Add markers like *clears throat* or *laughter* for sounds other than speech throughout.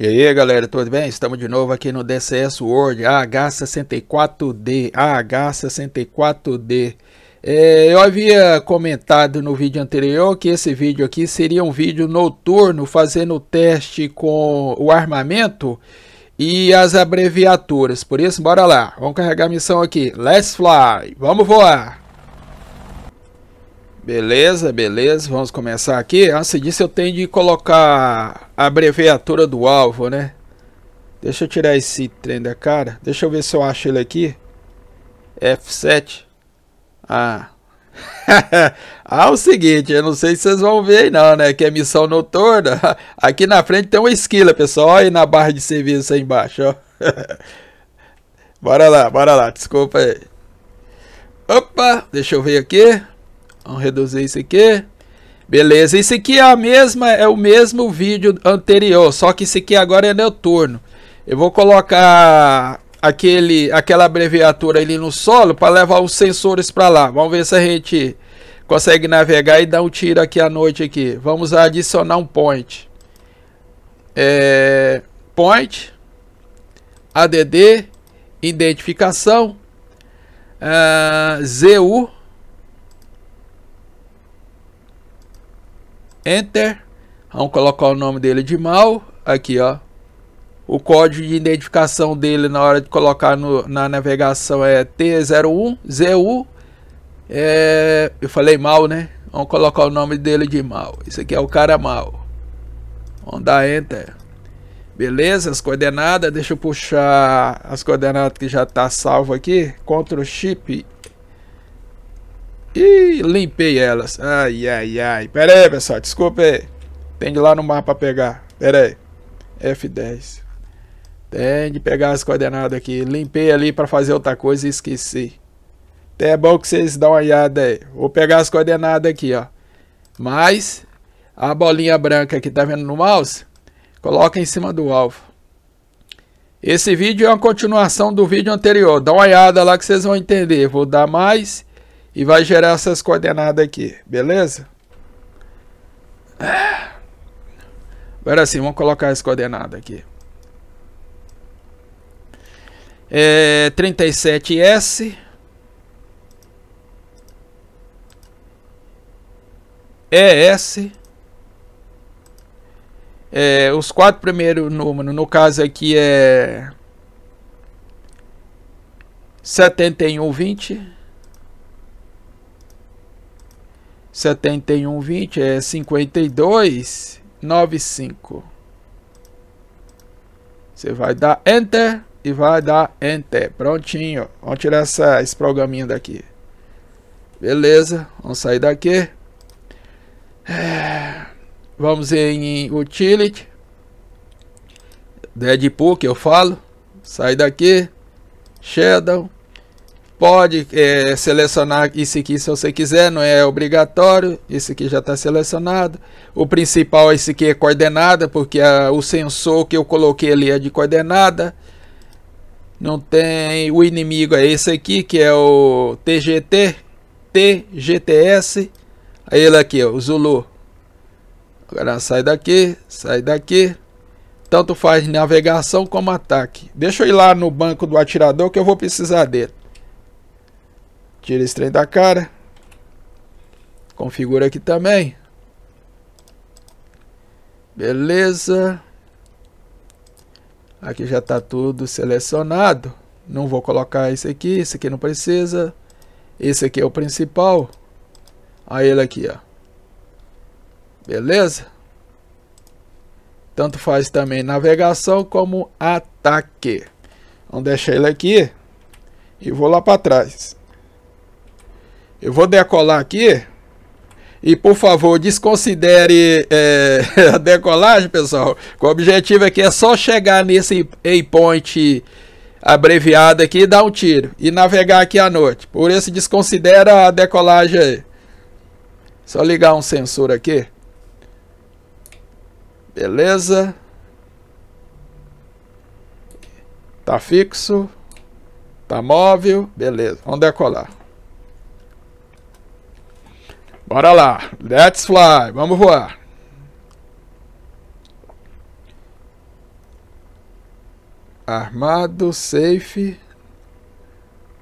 E aí galera, tudo bem? Estamos de novo aqui no DCS World AH64D, AH64D. É, eu havia comentado no vídeo anterior que esse vídeo aqui seria um vídeo noturno fazendo o teste com o armamento e as abreviaturas. Por isso, bora lá, vamos carregar a missão aqui. Let's fly, vamos voar! Beleza, beleza, vamos começar aqui. Antes disso, eu tenho de colocar a abreviatura do alvo, né? Deixa eu tirar esse trem da cara. Deixa eu ver se eu acho ele aqui. F7. Ah. *laughs* ah, é o seguinte, eu não sei se vocês vão ver aí não, né? Que é missão noturna. *laughs* Aqui na frente tem uma esquila, pessoal. Olha aí na barra de serviço aí embaixo, ó. *laughs* bora lá, bora lá. Desculpa aí. Opa, deixa eu ver aqui. Vamos reduzir isso aqui. Beleza, isso aqui é a mesma, é o mesmo vídeo anterior, só que isso aqui agora é noturno. Eu vou colocar aquele, aquela abreviatura ali no solo para levar os sensores para lá. Vamos ver se a gente consegue navegar e dar um tiro aqui à noite aqui. Vamos adicionar um point. É, point, ADD, identificação, uh, ah, ZU. Enter. Vamos colocar o nome dele de mal. Aqui, ó. O código de identificação dele na hora de colocar no, na navegação é T01ZU. É, eu falei mal, né? Vamos colocar o nome dele de mal. Isso aqui é o cara mal. Vamos dar Enter. Beleza, as coordenadas. Deixa eu puxar as coordenadas que já está salvo aqui. Ctrl Shift e limpei elas. Ai, ai, ai. Pera aí, pessoal. Desculpa aí. Tem de ir lá no mapa pegar. Pera aí. F10. Tem de pegar as coordenadas aqui. Limpei ali para fazer outra coisa e esqueci. Até então, é bom que vocês dão uma olhada aí. Vou pegar as coordenadas aqui, ó. Mas a bolinha branca que tá vendo no mouse, coloca em cima do alvo. Esse vídeo é uma continuação do vídeo anterior. Dá uma olhada lá que vocês vão entender. Vou dar mais e vai gerar essas coordenadas aqui, beleza? Agora sim, vamos colocar as coordenadas aqui. É, 37S ES é, os quatro primeiros números, no caso aqui é 7120 20 é 95. Você vai dar Enter e vai dar Enter. Prontinho. Vamos tirar essa, esse programinha daqui. Beleza. Vamos sair daqui. É, vamos em Utility. Deadpool que eu falo. Sai daqui. Shadow pode é, selecionar isso aqui se você quiser, não é obrigatório, isso aqui já está selecionado. O principal é esse aqui é coordenada, porque a, o sensor que eu coloquei ali é de coordenada. Não tem o inimigo é esse aqui, que é o TGT, TGTS. Aí ele aqui, ó, o Zulu. Agora sai daqui, sai daqui. Tanto faz navegação como ataque. Deixa eu ir lá no banco do atirador que eu vou precisar dele. Tira esse trem da cara. Configura aqui também. Beleza. Aqui já está tudo selecionado. Não vou colocar esse aqui, esse aqui não precisa. Esse aqui é o principal. Aí ele aqui, ó. Beleza? Tanto faz também navegação como ataque. Vamos então, deixar ele aqui e vou lá para trás. Eu vou decolar aqui. E, por favor, desconsidere é, *laughs* a decolagem, pessoal. O objetivo aqui é só chegar nesse waypoint abreviado aqui e dar um tiro. E navegar aqui à noite. Por isso, desconsidera a decolagem aí. Só ligar um sensor aqui. Beleza. Tá fixo. Tá móvel. Beleza. Vamos decolar. Bora lá. Let's fly. Vamos voar. Armado, safe,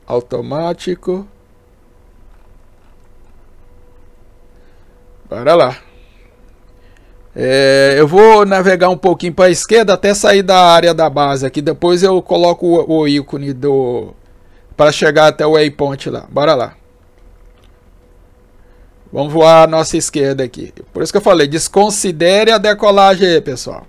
automático. Bora lá. É, eu vou navegar um pouquinho para a esquerda até sair da área da base aqui. Depois eu coloco o, o ícone do para chegar até o waypoint lá. Bora lá. Vamos voar a nossa esquerda aqui. Por isso que eu falei, desconsidere a decolagem aí, pessoal.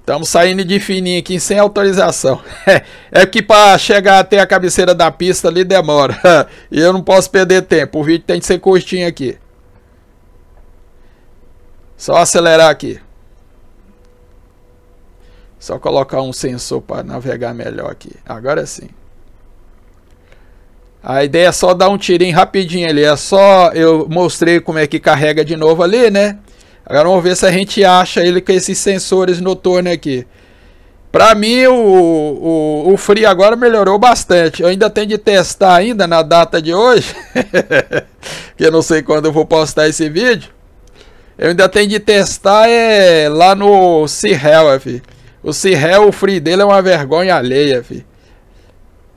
Estamos saindo de fininho aqui sem autorização. *laughs* é que para chegar até a cabeceira da pista ali demora. *laughs* E eu não posso perder tempo. O vídeo tem que ser curtinho aqui. Só acelerar aqui. Só colocar um sensor para navegar melhor aqui. Agora sim. A ideia é só dar um tirinho rapidinho ali. É só... Eu mostrei como é que carrega de novo ali, né? Agora vamos ver se a gente acha ele com esses sensores noturnos aqui. Pra mim, o, o, o Free agora melhorou bastante. Eu ainda tenho de testar ainda na data de hoje. *laughs* que eu não sei quando eu vou postar esse vídeo. Eu ainda tenho de testar é, lá no Sea Health. O o free dele é uma vergonha alheia, fi.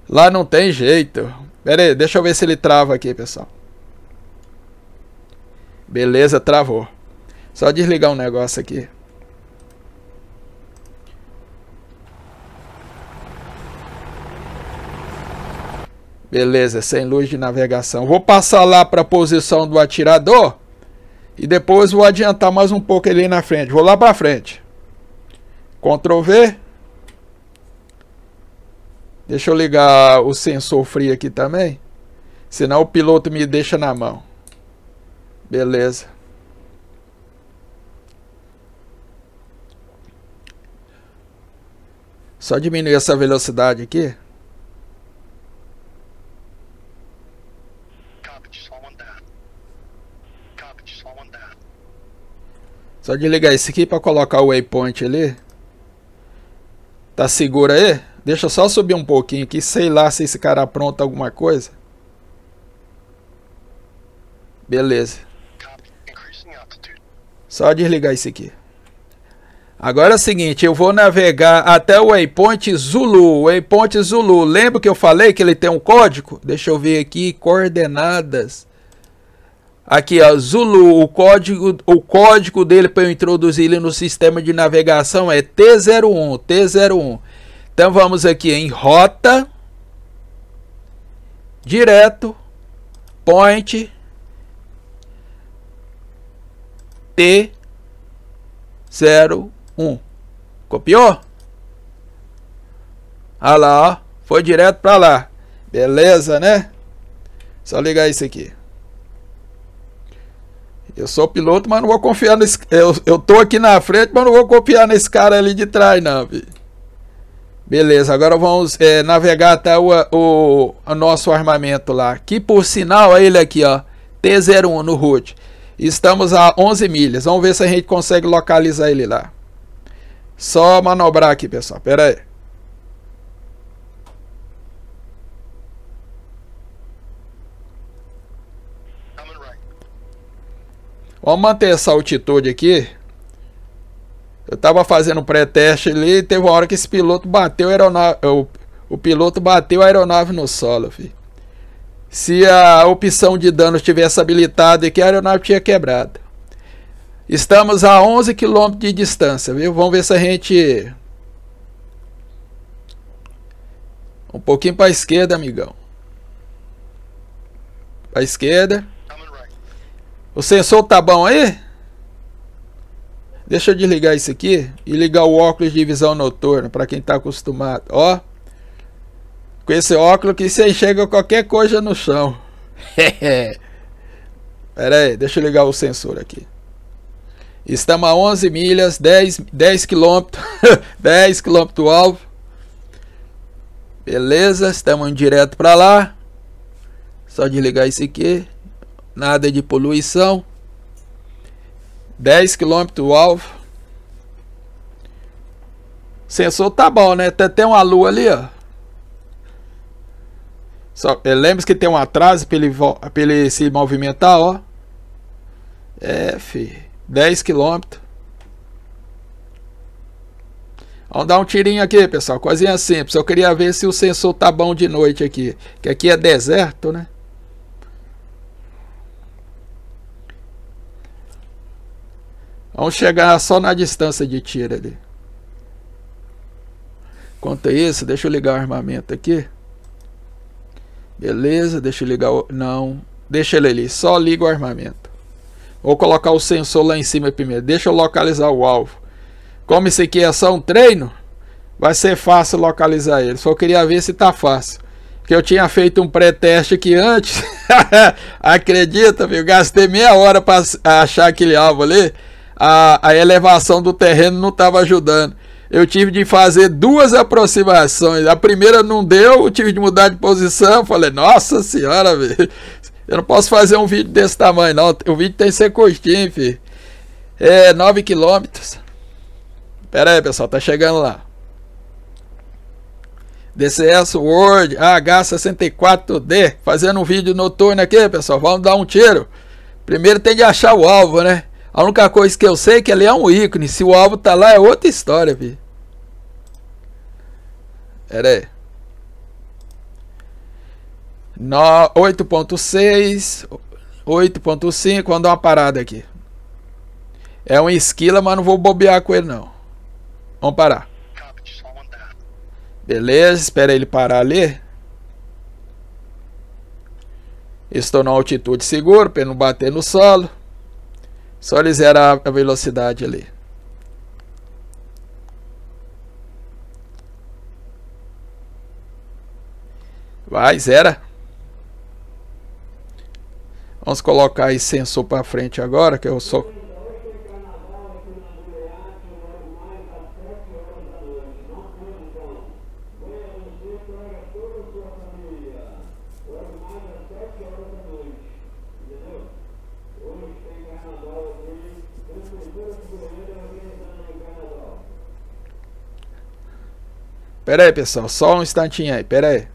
Lá não tem jeito. Pera aí, deixa eu ver se ele trava aqui, pessoal. Beleza, travou. Só desligar um negócio aqui. Beleza, sem luz de navegação. Vou passar lá para a posição do atirador e depois vou adiantar mais um pouco ali na frente. Vou lá para frente. Ctrl V. Deixa eu ligar o sensor frio aqui também. Senão o piloto me deixa na mão. Beleza. Só diminuir essa velocidade aqui. Só desligar esse aqui para colocar o waypoint ali. Tá seguro aí? Deixa eu só subir um pouquinho aqui, sei lá se esse cara apronta alguma coisa. Beleza. Só desligar isso aqui. Agora é o seguinte, eu vou navegar até o Waypoint Zulu. Waypoint Zulu, lembra que eu falei que ele tem um código? Deixa eu ver aqui, coordenadas. Aqui, ó, Zulu, o código, o código dele para eu introduzir ele no sistema de navegação é T01, T01. Então vamos aqui em rota, direto, point, T01. Copiou? Olha ah lá, ó, foi direto para lá. Beleza, né? Só ligar isso aqui. Eu sou piloto, mas não vou confiar nesse. Eu, eu tô aqui na frente, mas não vou confiar nesse cara ali de trás, não, filho. Beleza, agora vamos é, navegar até o, o, o, nosso armamento lá. Que por sinal é ele aqui, ó. T01 no root. Estamos a 11 milhas. Vamos ver se a gente consegue localizar ele lá. Só manobrar aqui, pessoal. Pera aí. Vamos manter essa altitude aqui. Eu estava fazendo um pré-teste ali e teve uma hora que esse piloto bateu a aeronave. O, o piloto bateu a aeronave no solo, filho. Se a opção de danos tivesse habilitada aqui, a aeronave tinha quebrado. Estamos a 11 km de distância, viu? Vamos ver se a gente. Um pouquinho para a esquerda, amigão. Para a esquerda. O sensor tá bom aí? Deixa eu desligar isso aqui e ligar o óculos de visão noturna para quem está acostumado. Ó, com esse óculos que você enxerga qualquer coisa no chão. *laughs* Pera aí, deixa eu ligar o sensor aqui. Estamos a 11 milhas, 10, 10 quilômetros, *laughs* 10 quilômetros alvo. Beleza, estamos indo direto para lá. Só desligar isso aqui nada de poluição, 10 km alvo. Sensor tá bom, né? Até tem uma lua ali, ó. Só, é, lembre que tem um atraso para ele, pra ele se movimentar, ó. É, fi. 10 km. Vamos dar um tirinho aqui, pessoal. Coisinha simples. Eu queria ver se o sensor tá bom de noite aqui. Que aqui é deserto, né? Vamos chegar só na distância de tiro ali. Quanto é isso, deixa eu ligar o armamento aqui. Beleza, deixa eu ligar o... Não, deixa ele ali, só liga o armamento. Vou colocar o sensor lá em cima primeiro, deixa eu localizar o alvo. Como isso aqui é só um treino, vai ser fácil localizar ele. Só queria ver se tá fácil. Que eu tinha feito um pré-teste aqui antes. *laughs* Acredita, viu? Gastei meia hora para achar aquele alvo ali a, a elevação do terreno não estava ajudando. Eu tive de fazer duas aproximações. A primeira não deu, eu tive de mudar de posição. Falei, nossa senhora, velho. Eu não posso fazer um vídeo desse tamanho, não. O vídeo tem que ser curtinho, filho. É 9 quilômetros. Pera aí, pessoal, tá chegando lá. DCS World H64D. Fazendo um vídeo noturno aqui, pessoal. Vamos dar um tiro. Primeiro tem de achar o alvo, né? A única coisa que eu sei é que ele é um ícone. Se o alvo tá lá, é outra história, vi. Pera aí. 8.6, 8.5, vamos dar uma parada aqui. É um esquila, mas não vou bobear com ele não. Vamos parar. Beleza, espera ele parar ali. Estou na altitude segura para não bater no solo. Só ele zera a velocidade ali. Vai, zera. Vamos colocar esse sensor para frente agora, que eu sou Pera aí, pessoal, só um instantinho aí, pera aí.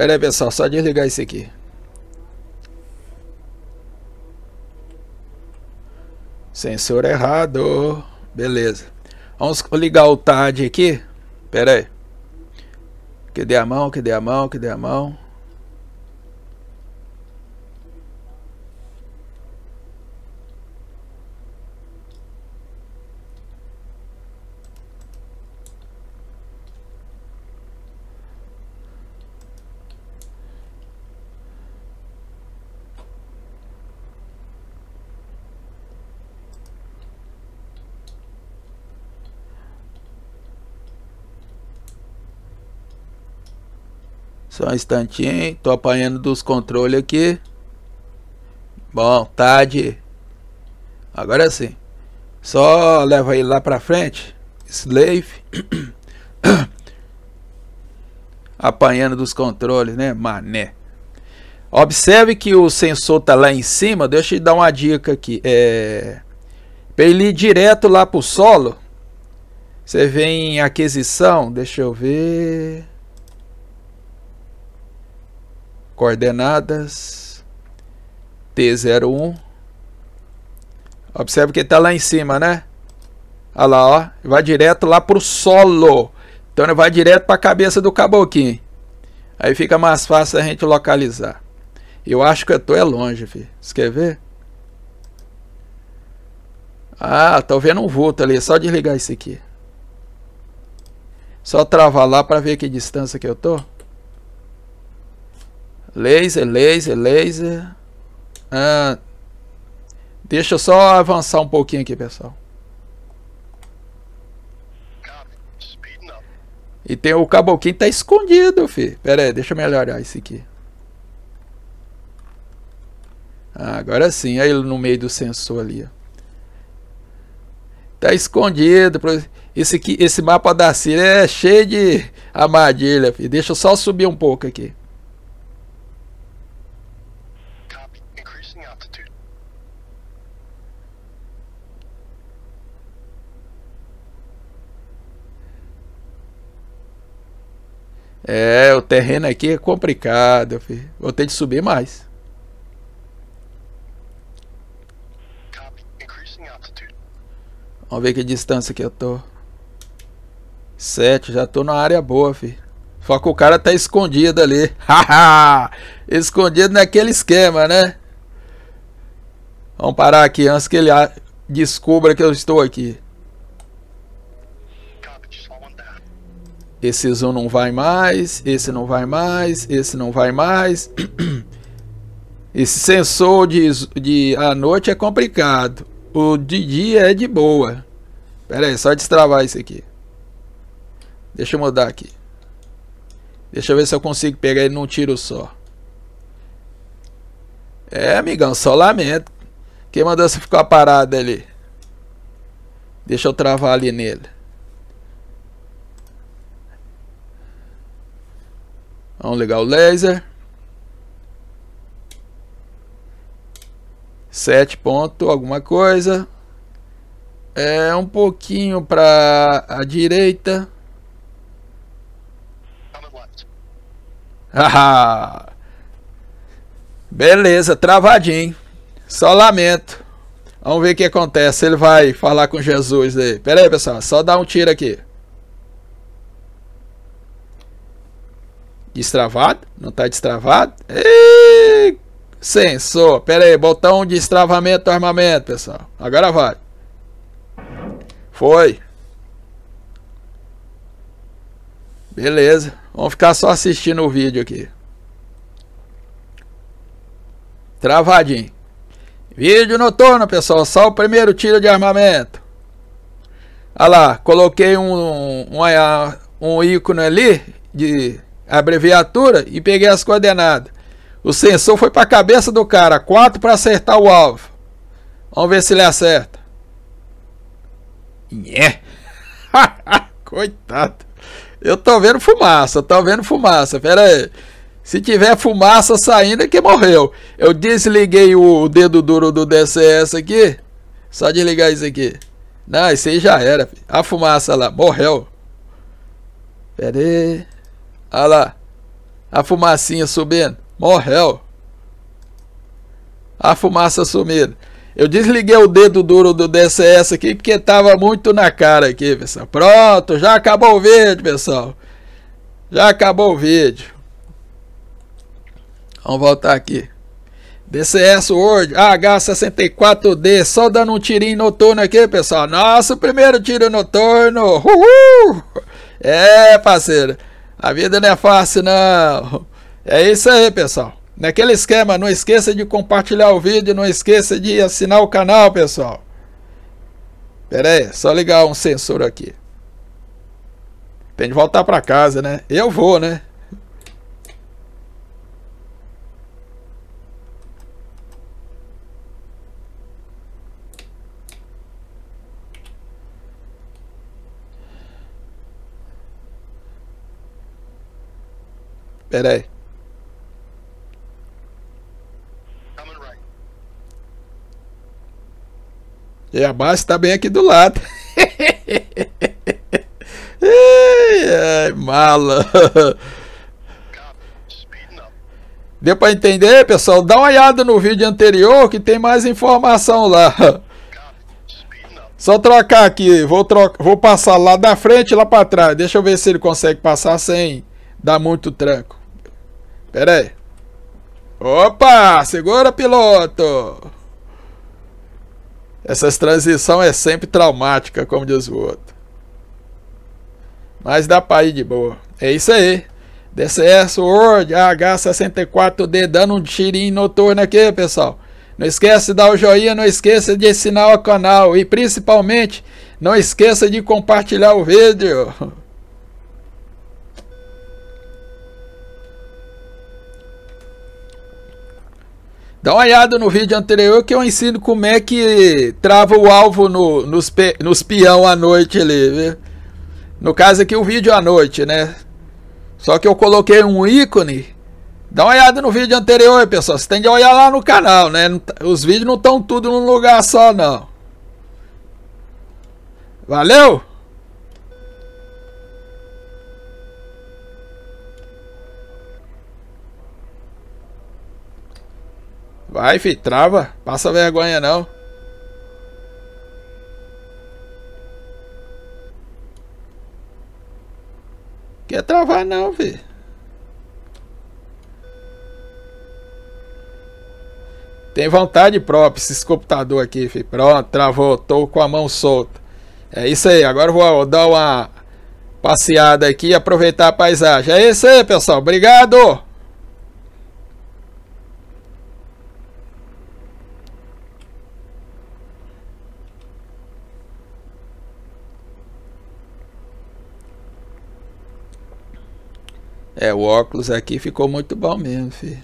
Pera aí, pessoal, só desligar isso aqui. Sensor errado. Beleza. Vamos ligar o TAD aqui. Pera aí. dê a mão? que dê a mão? que dê a mão? Só um instantinho. Tô apanhando dos controles aqui. Bom, tarde. Agora sim. Só leva ele lá pra frente. Slave. *coughs* apanhando dos controles, né? Mané. Observe que o sensor tá lá em cima. Deixa eu dar uma dica aqui. É... Pra ele ir direto lá pro solo. Você vem em aquisição. Deixa eu ver. coordenadas T01. Observe que está lá em cima, né? Olha lá, ó. Vai direto lá para o solo. Então ele vai direto para a cabeça do caboclinho. Aí fica mais fácil a gente localizar. Eu acho que eu tô é longe, filho. Você quer ver? Ah, estou vendo um vulto ali. É só desligar isso aqui. Só travar lá para ver que distância que eu tô. Laser, laser, laser. Ah, deixa eu só avançar um pouquinho aqui, pessoal. E tem o caboclinho tá escondido, fi. Pera aí, deixa eu melhorar esse aqui. Ah, agora sim, aí no meio do sensor ali, ó. Tá escondido. Esse, aqui, esse mapa da Síria é cheio de armadilha, fi. Deixa eu só subir um pouco aqui. É, o terreno aqui é complicado, filho. Vou ter de subir mais. Vamos ver que distância que eu tô. Sete, já tô na área boa, filho. Só que o cara tá escondido ali. *laughs* Haha! escondido naquele esquema, né? Vamos parar aqui antes que ele descubra que eu estou aqui. Esse zoom não vai mais, esse não vai mais, esse não vai mais. *clears throat* Esse sensor de, de à noite é complicado. O de dia é de boa. Pera aí, só destravar isso aqui. Deixa eu mudar aqui. Deixa eu ver se eu consigo pegar ele num tiro só. É, amigão, só lamento. Quem mandou você ficar parado ali? Deixa eu travar ali nele. Vamos ligar o laser. 7 ponto alguma coisa. É um pouquinho para a direita. *laughs* Beleza, travadinho. Só lamento. Vamos ver o que acontece. Ele vai falar com Jesus aí. Pera aí, pessoal. Só dá um tiro aqui. Destravado? Não tá destravado? E... Sensor. Pera aí, botão de destravamento do armamento, pessoal. Agora vai. Foi. Beleza. Vamos ficar só assistindo o vídeo aqui. Travadinho. Vídeo noturno, pessoal. Só o primeiro tiro de armamento. Olha lá. Coloquei um, um, um, um ícone ali de a abreviatura e peguei as coordenadas. O sensor foi para a cabeça do cara, 4 para acertar o alvo. Vamos ver se ele acerta. É, *laughs* Coitado. Eu tô vendo fumaça, tô vendo fumaça. Pera aí. Se tiver fumaça saindo é que morreu. Eu desliguei o dedo duro do DCS aqui. Só desligar isso aqui. Não, isso aí já era. A fumaça lá, morreu. Pera aí. Olha lá. A fumacinha subindo. Morreu. A fumaça sumindo. Eu desliguei o dedo duro do DCS aqui porque tava muito na cara aqui, pessoal. Pronto, já acabou o vídeo, pessoal. Já acabou o vídeo. Vamos voltar aqui. DCS Word H64D, só dando um tirinho noturno aqui, pessoal. Nosso primeiro tiro noturno. Uhul! É, parceiro. A vida não é fácil, não. É isso aí, pessoal. Naquele esquema, não esqueça de compartilhar o vídeo, não esqueça de assinar o canal, pessoal. Pera aí, só ligar um sensor aqui. Tem de voltar para casa, né? Eu vou, né? Pera aí. E a base está bem aqui do lado. *laughs* ai, mala. Deu para entender, pessoal? Dá uma olhada no vídeo anterior que tem mais informação lá. Só trocar aqui, vou, troca, vou passar lá da frente e lá para trás. Deixa eu ver se ele consegue passar sem dar muito tranco. Pera aí. Opa! Segura, piloto! Essas transição é sempre traumática, como diz o outro. Mas dá pra ir de boa. É isso aí. DCS World H64D dando um tirinho noturno aqui, pessoal. Não esquece de dar o joinha, não esqueça de assinar o canal e principalmente não esqueça de compartilhar o vídeo. *laughs* Dá uma olhada no vídeo anterior que eu ensino como é que trava o alvo no, nos, pe, nos peão à noite ali, viu? No caso aqui o vídeo à noite, né? Só que eu coloquei um ícone. Dá uma olhada no vídeo anterior, pessoal. Você tem que olhar lá no canal, né? Tá, os vídeos não estão tudo num lugar só, não. Valeu! Vai, fi, trava. Passa vergonha não. Quer travar não, fi. Tem vontade própria esse computador aqui, fi. Pronto, travou. Tô com a mão solta. É isso aí. Agora vou dar uma passeada aqui e aproveitar a paisagem. É isso aí, pessoal. Obrigado! É, o óculos aqui ficou muito bom mesmo, filho.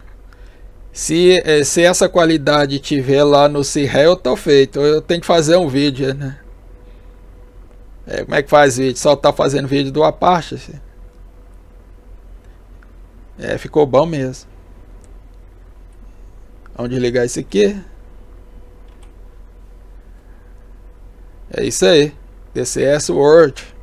Se, eh, se essa qualidade tiver lá no Cirré, eu tô feito. Eu tenho que fazer um vídeo, né? É, como é que faz vídeo? Só tá fazendo vídeo do Apache. Filho. É, ficou bom mesmo. Vamos desligar isso aqui. É isso aí. DCS Word.